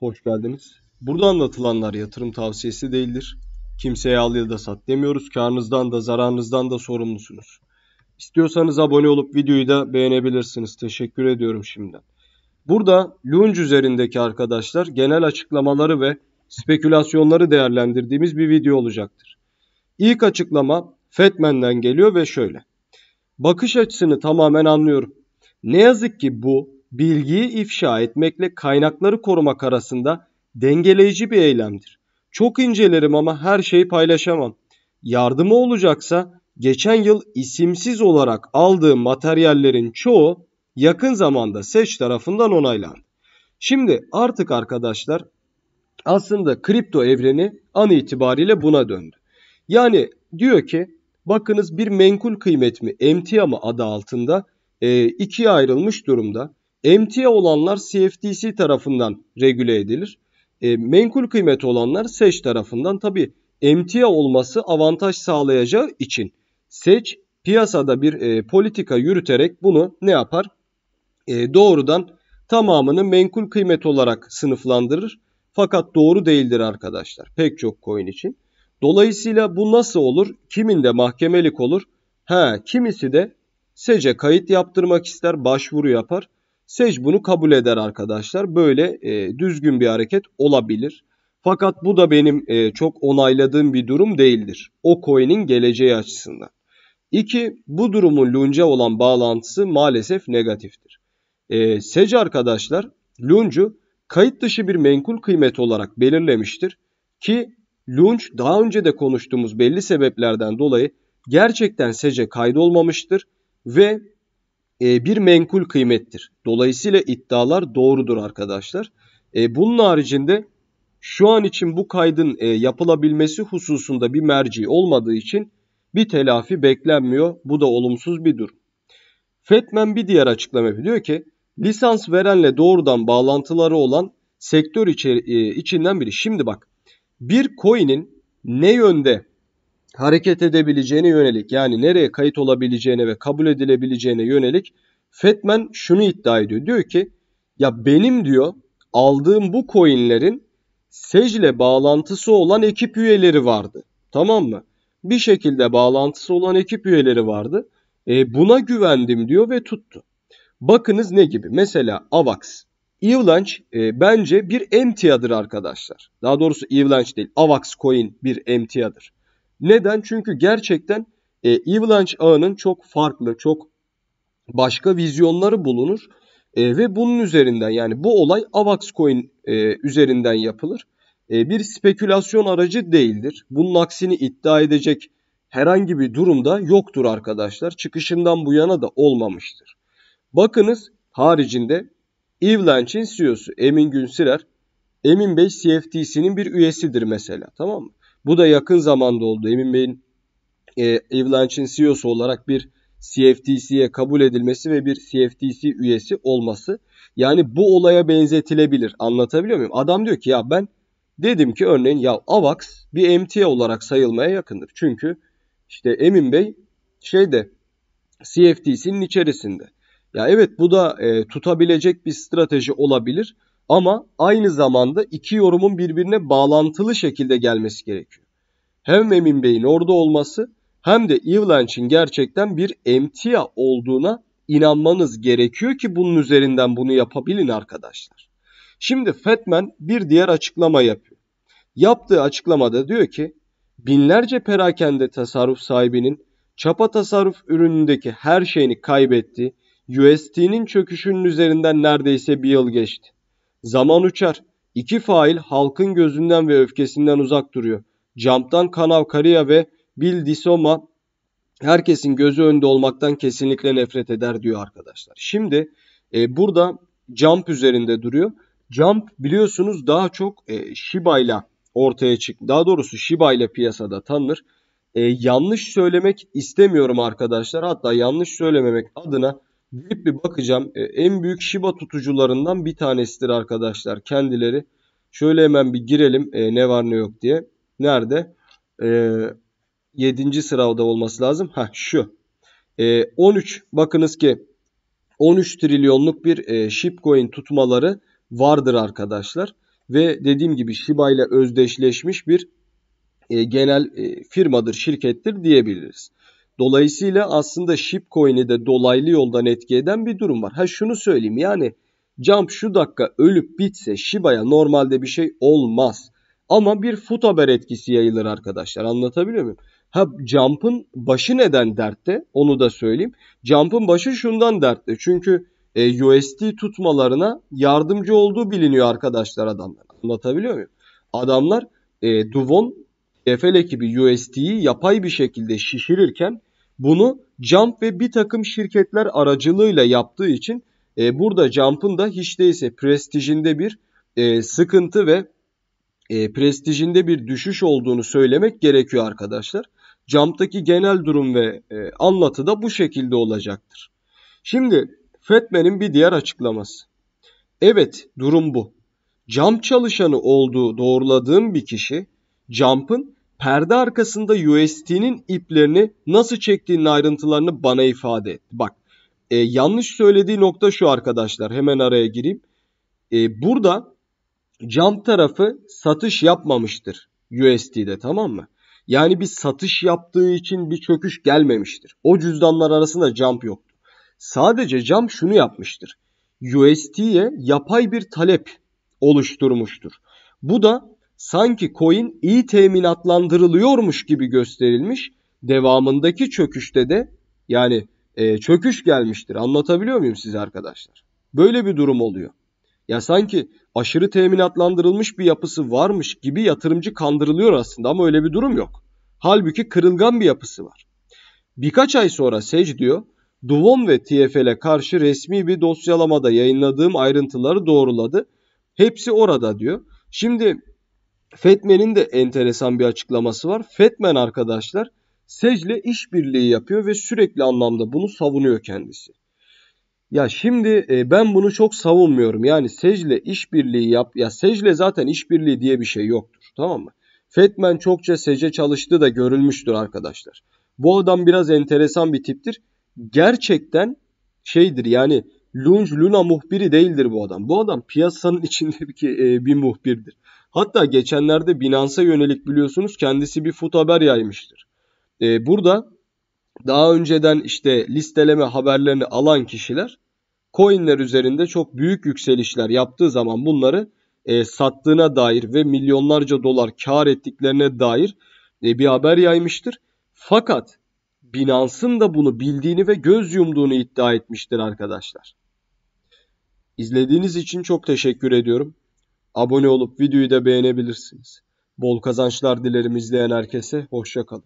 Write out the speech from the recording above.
Hoş geldiniz. Burada anlatılanlar yatırım tavsiyesi değildir. Kimseye al ya da sat demiyoruz. Karnınızdan da zararınızdan da sorumlusunuz. İstiyorsanız abone olup videoyu da beğenebilirsiniz. Teşekkür ediyorum şimdiden. Burada Lunge üzerindeki arkadaşlar genel açıklamaları ve spekülasyonları değerlendirdiğimiz bir video olacaktır. İlk açıklama Fetmen'den geliyor ve şöyle. Bakış açısını tamamen anlıyorum. Ne yazık ki bu bilgiyi ifşa etmekle kaynakları korumak arasında dengeleyici bir eylemdir. Çok incelerim ama her şeyi paylaşamam. Yardımı olacaksa geçen yıl isimsiz olarak aldığım materyallerin çoğu yakın zamanda seç tarafından onaylandı. Şimdi artık arkadaşlar aslında kripto evreni an itibariyle buna döndü. Yani diyor ki bakınız bir menkul kıymet mi emtia mı adı altında e, ikiye ayrılmış durumda. MTA olanlar CFTC tarafından regüle edilir. E, menkul kıymet olanlar SEC tarafından. Tabi MTA olması avantaj sağlayacağı için SEC piyasada bir e, politika yürüterek bunu ne yapar? E, doğrudan tamamını menkul kıymet olarak sınıflandırır. Fakat doğru değildir arkadaşlar pek çok coin için. Dolayısıyla bu nasıl olur? Kimin de mahkemelik olur? Ha, kimisi de SEC'e kayıt yaptırmak ister, başvuru yapar. Sej bunu kabul eder arkadaşlar. Böyle e, düzgün bir hareket olabilir. Fakat bu da benim e, çok onayladığım bir durum değildir. O coin'in geleceği açısından. 2. Bu durumun Lunge'a olan bağlantısı maalesef negatiftir. E, Sej arkadaşlar Lunge'u kayıt dışı bir menkul kıymet olarak belirlemiştir. Ki Lunge daha önce de konuştuğumuz belli sebeplerden dolayı gerçekten SEC'e kaydolmamıştır ve e, bir menkul kıymettir. Dolayısıyla iddialar doğrudur arkadaşlar. E, bunun haricinde şu an için bu kaydın e, yapılabilmesi hususunda bir merci olmadığı için bir telafi beklenmiyor. Bu da olumsuz bir durum. Fetmen bir diğer açıklama yapıyor ki lisans verenle doğrudan bağlantıları olan sektör içi, içinden biri. Şimdi bak bir coin'in ne yönde hareket edebileceğine yönelik yani nereye kayıt olabileceğine ve kabul edilebileceğine yönelik Fetman şunu iddia ediyor. Diyor ki ya benim diyor aldığım bu coinlerin SEC'le bağlantısı olan ekip üyeleri vardı. Tamam mı? Bir şekilde bağlantısı olan ekip üyeleri vardı. E, buna güvendim diyor ve tuttu. Bakınız ne gibi? Mesela AVAX. Avalanche e, bence bir emtiadır arkadaşlar. Daha doğrusu Avalanche değil. AVAX coin bir emtiadır. Neden? Çünkü gerçekten e, Avalanche ağının çok farklı, çok başka vizyonları bulunur. E, ve bunun üzerinden yani bu olay Avax Coin e, üzerinden yapılır. E, bir spekülasyon aracı değildir. Bunun aksini iddia edecek herhangi bir durumda yoktur arkadaşlar. Çıkışından bu yana da olmamıştır. Bakınız haricinde Avalanche'in CEO'su Emin Günsirer, Emin Bey CFTC'nin bir üyesidir mesela tamam mı? Bu da yakın zamanda oldu. Emin Bey'in e, Avalanche'in CEO'su olarak bir CFTC'ye kabul edilmesi ve bir CFTC üyesi olması. Yani bu olaya benzetilebilir. Anlatabiliyor muyum? Adam diyor ki ya ben dedim ki örneğin ya AVAX bir emtia olarak sayılmaya yakındır. Çünkü işte Emin Bey şeyde CFTC'nin içerisinde. Ya evet bu da e, tutabilecek bir strateji olabilir. Ama aynı zamanda iki yorumun birbirine bağlantılı şekilde gelmesi gerekiyor. Hem Emin Bey'in orada olması hem de Avalanche'in gerçekten bir emtia olduğuna inanmanız gerekiyor ki bunun üzerinden bunu yapabilin arkadaşlar. Şimdi Fetman bir diğer açıklama yapıyor. Yaptığı açıklamada diyor ki binlerce perakende tasarruf sahibinin çapa tasarruf ürünündeki her şeyini kaybetti. UST'nin çöküşünün üzerinden neredeyse bir yıl geçti. Zaman uçar. İki fail halkın gözünden ve öfkesinden uzak duruyor. Camptan Kanav Kariya ve Bill Disoma herkesin gözü önünde olmaktan kesinlikle nefret eder diyor arkadaşlar. Şimdi e, burada Jump üzerinde duruyor. Jump biliyorsunuz daha çok e, Shiba ile ortaya çık. Daha doğrusu Shiba ile piyasada tanınır. E, yanlış söylemek istemiyorum arkadaşlar. Hatta yanlış söylememek adına Gidip bir bakacağım. E, en büyük Shiba tutucularından bir tanesidir arkadaşlar kendileri. Şöyle hemen bir girelim e, ne var ne yok diye. Nerede? E, 7. sırada olması lazım. Ha şu. 13 e, bakınız ki 13 trilyonluk bir e, Shipcoin tutmaları vardır arkadaşlar. Ve dediğim gibi Shiba ile özdeşleşmiş bir genel firmadır, şirkettir diyebiliriz. Dolayısıyla aslında shipcoin'i de dolaylı yoldan etki eden bir durum var. Ha şunu söyleyeyim yani Jump şu dakika ölüp bitse Shiba'ya normalde bir şey olmaz. Ama bir fut haber etkisi yayılır arkadaşlar. Anlatabiliyor muyum? Ha Jump'ın başı neden dertte? Onu da söyleyeyim. Jump'ın başı şundan dertte. Çünkü e, USD tutmalarına yardımcı olduğu biliniyor arkadaşlar adamlar. Anlatabiliyor muyum? Adamlar e, Duvon EFL ekibi USD'yi yapay bir şekilde şişirirken bunu Jump ve bir takım şirketler aracılığıyla yaptığı için e, burada Jump'ın da hiç değilse prestijinde bir e, sıkıntı ve e, prestijinde bir düşüş olduğunu söylemek gerekiyor arkadaşlar. Jump'taki genel durum ve e, anlatı da bu şekilde olacaktır. Şimdi Fetman'ın bir diğer açıklaması. Evet durum bu. Jump çalışanı olduğu doğruladığım bir kişi Jump'ın perde arkasında UST'nin iplerini nasıl çektiğinin ayrıntılarını bana ifade etti. Bak e, yanlış söylediği nokta şu arkadaşlar hemen araya gireyim. E, burada cam tarafı satış yapmamıştır USD'de tamam mı? Yani bir satış yaptığı için bir çöküş gelmemiştir. O cüzdanlar arasında jump yoktu. Sadece jump şunu yapmıştır. USD'ye yapay bir talep oluşturmuştur. Bu da sanki coin iyi teminatlandırılıyormuş gibi gösterilmiş. Devamındaki çöküşte de yani e, çöküş gelmiştir. Anlatabiliyor muyum size arkadaşlar? Böyle bir durum oluyor. Ya sanki aşırı teminatlandırılmış bir yapısı varmış gibi yatırımcı kandırılıyor aslında ama öyle bir durum yok. Halbuki kırılgan bir yapısı var. Birkaç ay sonra Sage diyor, Duvon ve TFL'e karşı resmi bir dosyalamada yayınladığım ayrıntıları doğruladı. Hepsi orada diyor. Şimdi Fetmen'in de enteresan bir açıklaması var. Fetmen arkadaşlar Sejle işbirliği yapıyor ve sürekli anlamda bunu savunuyor kendisi. Ya şimdi e, ben bunu çok savunmuyorum. Yani Sejle işbirliği yap ya Sejle zaten işbirliği diye bir şey yoktur. Tamam mı? Fetmen çokça Sec'e çalıştığı da görülmüştür arkadaşlar. Bu adam biraz enteresan bir tiptir. Gerçekten şeydir yani Lunge Luna muhbiri değildir bu adam. Bu adam piyasanın içinde bir, e, bir muhbirdir. Hatta geçenlerde Binance'a yönelik biliyorsunuz kendisi bir fut haber yaymıştır. Ee, burada daha önceden işte listeleme haberlerini alan kişiler coinler üzerinde çok büyük yükselişler yaptığı zaman bunları e, sattığına dair ve milyonlarca dolar kar ettiklerine dair e, bir haber yaymıştır. Fakat Binance'ın da bunu bildiğini ve göz yumduğunu iddia etmiştir arkadaşlar. İzlediğiniz için çok teşekkür ediyorum. Abone olup videoyu da beğenebilirsiniz. Bol kazançlar dilerim izleyen herkese. Hoşçakalın.